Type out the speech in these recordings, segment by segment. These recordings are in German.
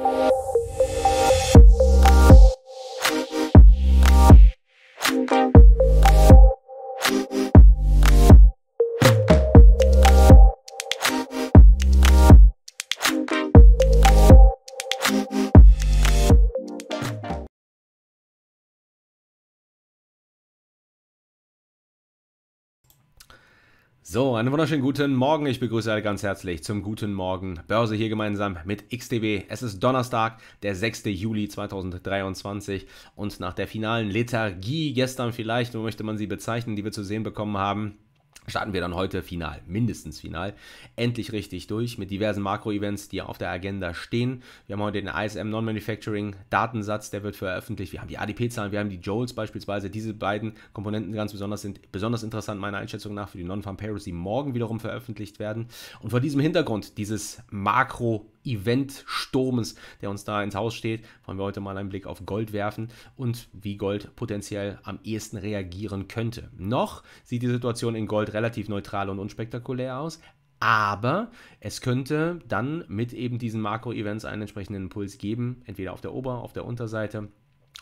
Música So, einen wunderschönen guten Morgen. Ich begrüße alle ganz herzlich zum Guten Morgen Börse hier gemeinsam mit XTB. Es ist Donnerstag, der 6. Juli 2023 und nach der finalen Lethargie gestern vielleicht, so möchte man sie bezeichnen, die wir zu sehen bekommen haben, starten wir dann heute final, mindestens final, endlich richtig durch mit diversen Makro-Events, die auf der Agenda stehen. Wir haben heute den ISM Non-Manufacturing Datensatz, der wird veröffentlicht. Wir haben die ADP-Zahlen, wir haben die Joules beispielsweise. Diese beiden Komponenten ganz besonders sind besonders interessant meiner Einschätzung nach für die Non-Farm Payrolls, die morgen wiederum veröffentlicht werden. Und vor diesem Hintergrund dieses Makro- Event-Sturmes, der uns da ins Haus steht, wollen wir heute mal einen Blick auf Gold werfen und wie Gold potenziell am ehesten reagieren könnte. Noch sieht die Situation in Gold relativ neutral und unspektakulär aus, aber es könnte dann mit eben diesen Makro-Events einen entsprechenden Impuls geben, entweder auf der Ober-, auf der Unterseite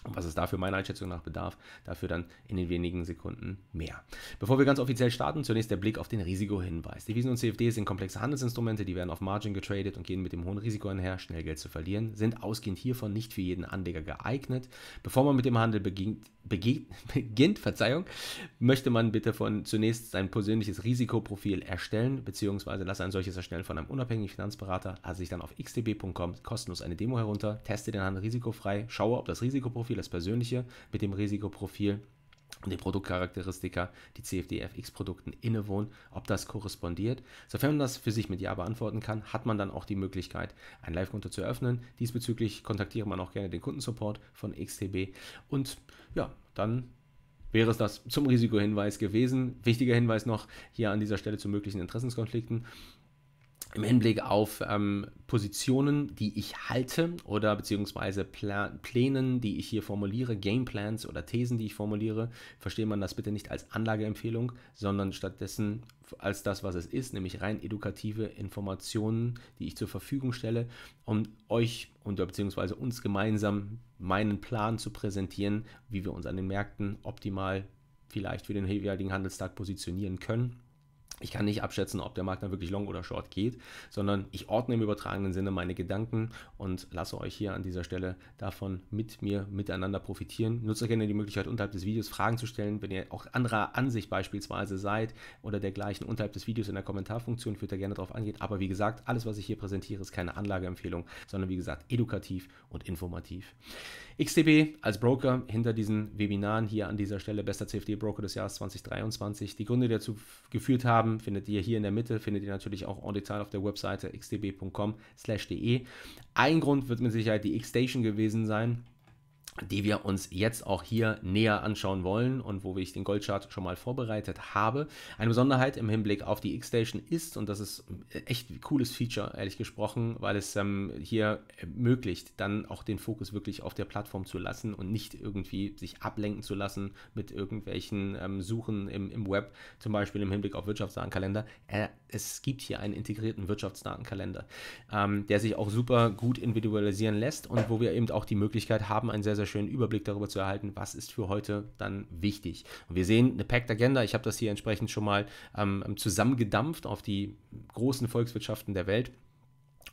und was es dafür meiner Einschätzung nach bedarf, dafür dann in den wenigen Sekunden mehr. Bevor wir ganz offiziell starten, zunächst der Blick auf den Risikohinweis. Devisen und CFDs sind komplexe Handelsinstrumente, die werden auf Margin getradet und gehen mit dem hohen Risiko einher, schnell Geld zu verlieren, sind ausgehend hiervon nicht für jeden Anleger geeignet. Bevor man mit dem Handel beginnt, beginnt Verzeihung, möchte man bitte von zunächst sein persönliches Risikoprofil erstellen, beziehungsweise lasse ein solches erstellen von einem unabhängigen Finanzberater, lade sich dann auf xdb.com kostenlos eine Demo herunter, teste den Handel risikofrei, schaue, ob das Risikoprofil Risikoprofil, das persönliche, mit dem Risikoprofil und den Produktcharakteristika, die CFD-FX-Produkten innewohnen, ob das korrespondiert. Sofern man das für sich mit Ja beantworten kann, hat man dann auch die Möglichkeit, ein Live-Konto zu eröffnen. Diesbezüglich kontaktiere man auch gerne den Kundensupport von XTB und ja, dann wäre es das zum Risikohinweis gewesen. Wichtiger Hinweis noch hier an dieser Stelle zu möglichen Interessenskonflikten im Hinblick auf ähm, Positionen, die ich halte oder beziehungsweise Pla Plänen, die ich hier formuliere, Gameplans oder Thesen, die ich formuliere, versteht man das bitte nicht als Anlageempfehlung, sondern stattdessen als das, was es ist, nämlich rein edukative Informationen, die ich zur Verfügung stelle, um euch und beziehungsweise uns gemeinsam meinen Plan zu präsentieren, wie wir uns an den Märkten optimal vielleicht für den jeweiligen Handelstag positionieren können ich kann nicht abschätzen, ob der Markt dann wirklich long oder short geht, sondern ich ordne im übertragenen Sinne meine Gedanken und lasse euch hier an dieser Stelle davon mit mir miteinander profitieren. Nutzt gerne die Möglichkeit, unterhalb des Videos Fragen zu stellen, wenn ihr auch anderer Ansicht beispielsweise seid oder dergleichen. Unterhalb des Videos in der Kommentarfunktion führt da gerne darauf angeht. Aber wie gesagt, alles, was ich hier präsentiere, ist keine Anlageempfehlung, sondern wie gesagt, edukativ und informativ. XTB als Broker hinter diesen Webinaren hier an dieser Stelle, bester CFD-Broker des Jahres 2023. Die Gründe, die dazu geführt haben, findet ihr hier in der Mitte, findet ihr natürlich auch en Detail auf der Webseite xtb.com/de. Ein Grund wird mit Sicherheit die X-Station gewesen sein die wir uns jetzt auch hier näher anschauen wollen und wo ich den Goldchart schon mal vorbereitet habe. Eine Besonderheit im Hinblick auf die X-Station ist, und das ist echt ein cooles Feature, ehrlich gesprochen, weil es ähm, hier ermöglicht, dann auch den Fokus wirklich auf der Plattform zu lassen und nicht irgendwie sich ablenken zu lassen mit irgendwelchen ähm, Suchen im, im Web, zum Beispiel im Hinblick auf Wirtschaftsdatenkalender. Äh, es gibt hier einen integrierten Wirtschaftsdatenkalender, ähm, der sich auch super gut individualisieren lässt und wo wir eben auch die Möglichkeit haben, ein sehr, sehr schönen Überblick darüber zu erhalten, was ist für heute dann wichtig. Und wir sehen eine Packed Agenda. Ich habe das hier entsprechend schon mal ähm, zusammengedampft auf die großen Volkswirtschaften der Welt.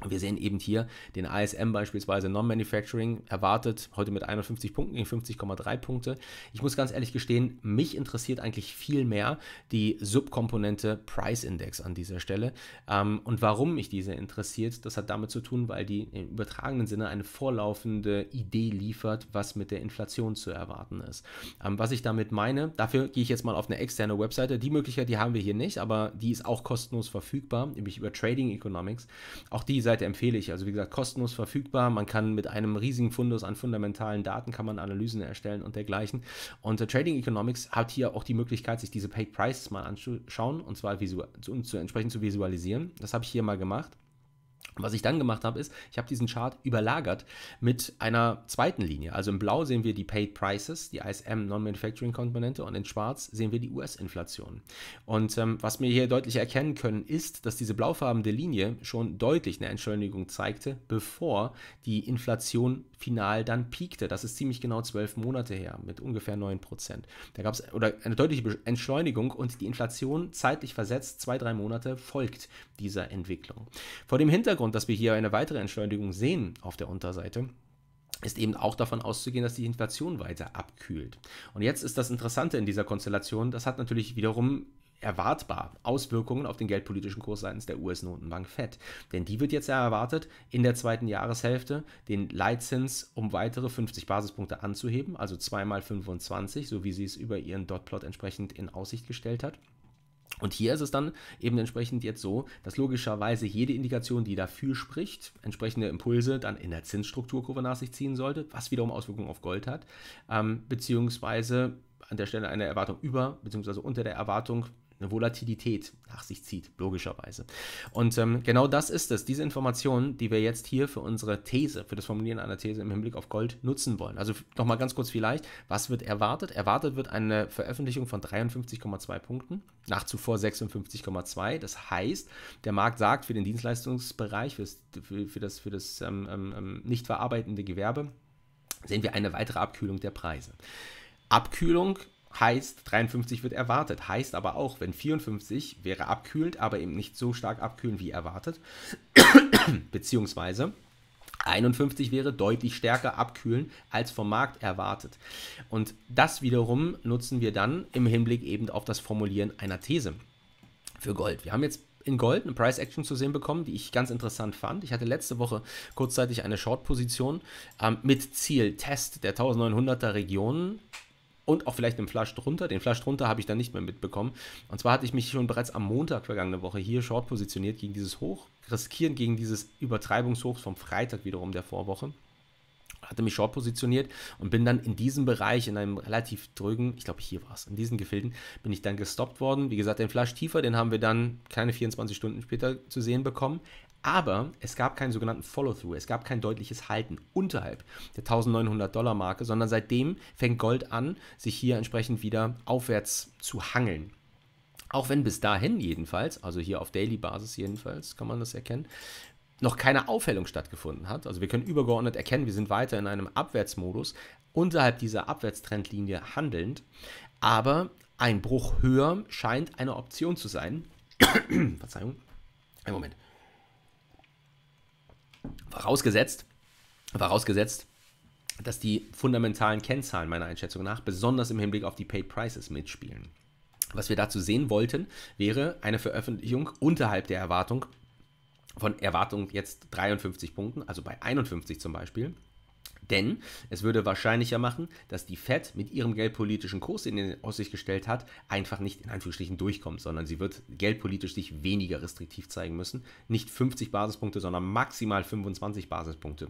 Wir sehen eben hier den ASM beispielsweise Non-Manufacturing erwartet heute mit 51 Punkten gegen 50,3 Punkte. Ich muss ganz ehrlich gestehen, mich interessiert eigentlich viel mehr die Subkomponente Price Index an dieser Stelle. Ähm, und warum mich diese interessiert, das hat damit zu tun, weil die im übertragenen Sinne eine vorlaufende Idee liefert, was mit der Inflation zu erwarten ist. Ähm, was ich damit meine, dafür gehe ich jetzt mal auf eine externe Webseite. Die Möglichkeit, die haben wir hier nicht, aber die ist auch kostenlos verfügbar, nämlich über Trading Economics. Auch die Seite empfehle ich. Also wie gesagt, kostenlos verfügbar. Man kann mit einem riesigen Fundus an fundamentalen Daten, kann man Analysen erstellen und dergleichen. Und der äh, Trading Economics hat hier auch die Möglichkeit, sich diese Paid Prices mal anzuschauen und zwar visual, zu, zu, entsprechend zu visualisieren. Das habe ich hier mal gemacht. Was ich dann gemacht habe, ist, ich habe diesen Chart überlagert mit einer zweiten Linie. Also im Blau sehen wir die Paid Prices, die ISM Non-Manufacturing Komponente und in Schwarz sehen wir die US-Inflation. Und ähm, was wir hier deutlich erkennen können, ist, dass diese blaufarbene Linie schon deutlich eine Entschleunigung zeigte, bevor die Inflation final dann piekte. Das ist ziemlich genau zwölf Monate her mit ungefähr 9 Prozent. Da gab es eine deutliche Entschleunigung und die Inflation zeitlich versetzt zwei, drei Monate folgt dieser Entwicklung. Vor dem Hintergrund Hintergrund, dass wir hier eine weitere Entschleunigung sehen auf der Unterseite, ist eben auch davon auszugehen, dass die Inflation weiter abkühlt. Und jetzt ist das Interessante in dieser Konstellation, das hat natürlich wiederum erwartbar Auswirkungen auf den geldpolitischen Kurs seitens der US-Notenbank Fed. Denn die wird jetzt ja erwartet, in der zweiten Jahreshälfte den Leitzins um weitere 50 Basispunkte anzuheben, also zweimal 25, so wie sie es über ihren Dotplot entsprechend in Aussicht gestellt hat. Und hier ist es dann eben entsprechend jetzt so, dass logischerweise jede Indikation, die dafür spricht, entsprechende Impulse dann in der Zinsstrukturkurve nach sich ziehen sollte, was wiederum Auswirkungen auf Gold hat, ähm, beziehungsweise an der Stelle eine Erwartung über beziehungsweise unter der Erwartung eine Volatilität nach sich zieht, logischerweise. Und ähm, genau das ist es, diese Informationen, die wir jetzt hier für unsere These, für das Formulieren einer These im Hinblick auf Gold nutzen wollen. Also nochmal ganz kurz vielleicht, was wird erwartet? Erwartet wird eine Veröffentlichung von 53,2 Punkten, nach zuvor 56,2. Das heißt, der Markt sagt für den Dienstleistungsbereich, für, für, für das, für das ähm, ähm, ähm, nicht verarbeitende Gewerbe, sehen wir eine weitere Abkühlung der Preise. Abkühlung Heißt, 53 wird erwartet. Heißt aber auch, wenn 54 wäre abkühlt, aber eben nicht so stark abkühlen wie erwartet. Beziehungsweise 51 wäre deutlich stärker abkühlen als vom Markt erwartet. Und das wiederum nutzen wir dann im Hinblick eben auf das Formulieren einer These für Gold. Wir haben jetzt in Gold eine Price Action zu sehen bekommen, die ich ganz interessant fand. Ich hatte letzte Woche kurzzeitig eine Short-Position ähm, mit Ziel Test der 1900er Regionen und auch vielleicht einen Flash drunter. Den Flash drunter habe ich dann nicht mehr mitbekommen. Und zwar hatte ich mich schon bereits am Montag vergangene Woche hier short positioniert gegen dieses Hoch, riskierend gegen dieses Übertreibungshoch vom Freitag wiederum der Vorwoche hatte mich short positioniert und bin dann in diesem Bereich, in einem relativ drögen, ich glaube hier war es, in diesen Gefilden, bin ich dann gestoppt worden. Wie gesagt, den Flash tiefer, den haben wir dann keine 24 Stunden später zu sehen bekommen. Aber es gab keinen sogenannten Follow-through, es gab kein deutliches Halten unterhalb der 1900 Dollar Marke, sondern seitdem fängt Gold an, sich hier entsprechend wieder aufwärts zu hangeln. Auch wenn bis dahin jedenfalls, also hier auf Daily-Basis jedenfalls, kann man das erkennen, noch keine Aufhellung stattgefunden hat. Also wir können übergeordnet erkennen, wir sind weiter in einem Abwärtsmodus, unterhalb dieser Abwärtstrendlinie handelnd. Aber ein Bruch höher scheint eine Option zu sein. Verzeihung. Einen Moment. Vorausgesetzt, vorausgesetzt, dass die fundamentalen Kennzahlen meiner Einschätzung nach besonders im Hinblick auf die Paid Prices mitspielen. Was wir dazu sehen wollten, wäre eine Veröffentlichung unterhalb der Erwartung von Erwartung jetzt 53 Punkten, also bei 51 zum Beispiel, denn es würde wahrscheinlicher machen, dass die Fed mit ihrem geldpolitischen Kurs, den sie in Aussicht gestellt hat, einfach nicht in Anführungsstrichen durchkommt, sondern sie wird geldpolitisch sich weniger restriktiv zeigen müssen. Nicht 50 Basispunkte, sondern maximal 25 Basispunkte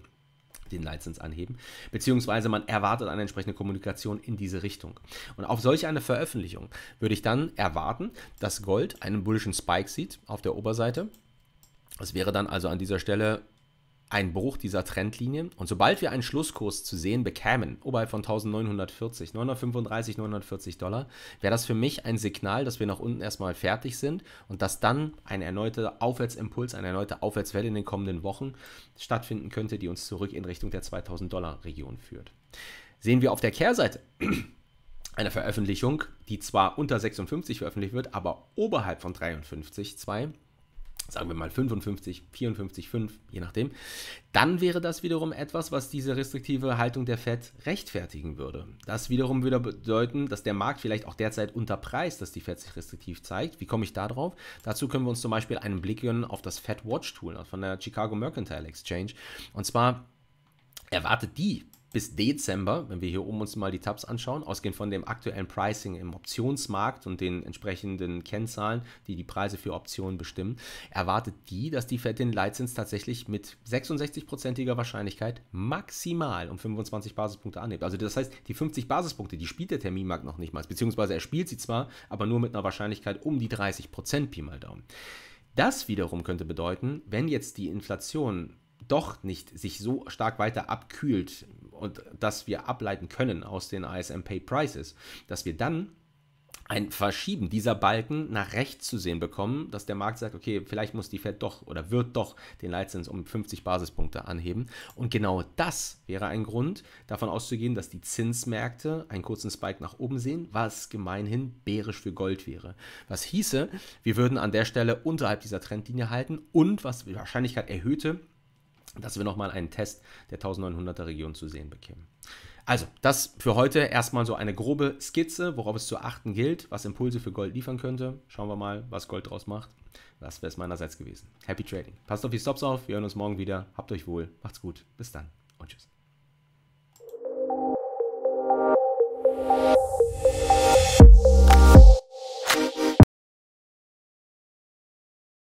den Leitzins anheben, beziehungsweise man erwartet eine entsprechende Kommunikation in diese Richtung. Und auf solch eine Veröffentlichung würde ich dann erwarten, dass Gold einen bullischen Spike sieht auf der Oberseite. Das wäre dann also an dieser Stelle ein Bruch dieser Trendlinie. Und sobald wir einen Schlusskurs zu sehen bekämen, oberhalb von 1940, 935, 940 Dollar, wäre das für mich ein Signal, dass wir nach unten erstmal fertig sind und dass dann ein erneuter Aufwärtsimpuls, eine erneute Aufwärtswelle in den kommenden Wochen stattfinden könnte, die uns zurück in Richtung der 2000 Dollar Region führt. Sehen wir auf der Kehrseite. Eine Veröffentlichung, die zwar unter 56 veröffentlicht wird, aber oberhalb von 53,2 sagen wir mal 55, 54, 5, je nachdem, dann wäre das wiederum etwas, was diese restriktive Haltung der FED rechtfertigen würde. Das wiederum würde bedeuten, dass der Markt vielleicht auch derzeit unterpreist, dass die FED sich restriktiv zeigt. Wie komme ich da drauf? Dazu können wir uns zum Beispiel einen Blick gönnen auf das Fed Watch Tool also von der Chicago Mercantile Exchange. Und zwar erwartet die bis Dezember, wenn wir hier oben uns mal die Tabs anschauen, ausgehend von dem aktuellen Pricing im Optionsmarkt und den entsprechenden Kennzahlen, die die Preise für Optionen bestimmen, erwartet die, dass die Fed den Leitzins tatsächlich mit 66-prozentiger Wahrscheinlichkeit maximal um 25 Basispunkte annimmt. Also das heißt, die 50 Basispunkte, die spielt der Terminmarkt noch nicht mal, beziehungsweise er spielt sie zwar, aber nur mit einer Wahrscheinlichkeit um die 30 Prozent Pi mal Daumen. Das wiederum könnte bedeuten, wenn jetzt die Inflation doch nicht sich so stark weiter abkühlt und das wir ableiten können aus den ISM Pay Prices, dass wir dann ein Verschieben dieser Balken nach rechts zu sehen bekommen, dass der Markt sagt, okay, vielleicht muss die Fed doch oder wird doch den Leitzins um 50 Basispunkte anheben. Und genau das wäre ein Grund, davon auszugehen, dass die Zinsmärkte einen kurzen Spike nach oben sehen, was gemeinhin bärisch für Gold wäre. Was hieße, wir würden an der Stelle unterhalb dieser Trendlinie halten und was die Wahrscheinlichkeit erhöhte, dass wir nochmal einen Test der 1900er Region zu sehen bekämen. Also, das für heute erstmal so eine grobe Skizze, worauf es zu achten gilt, was Impulse für Gold liefern könnte. Schauen wir mal, was Gold draus macht. Das wäre es meinerseits gewesen. Happy Trading. Passt auf die Stops auf, wir hören uns morgen wieder. Habt euch wohl, macht's gut, bis dann und tschüss.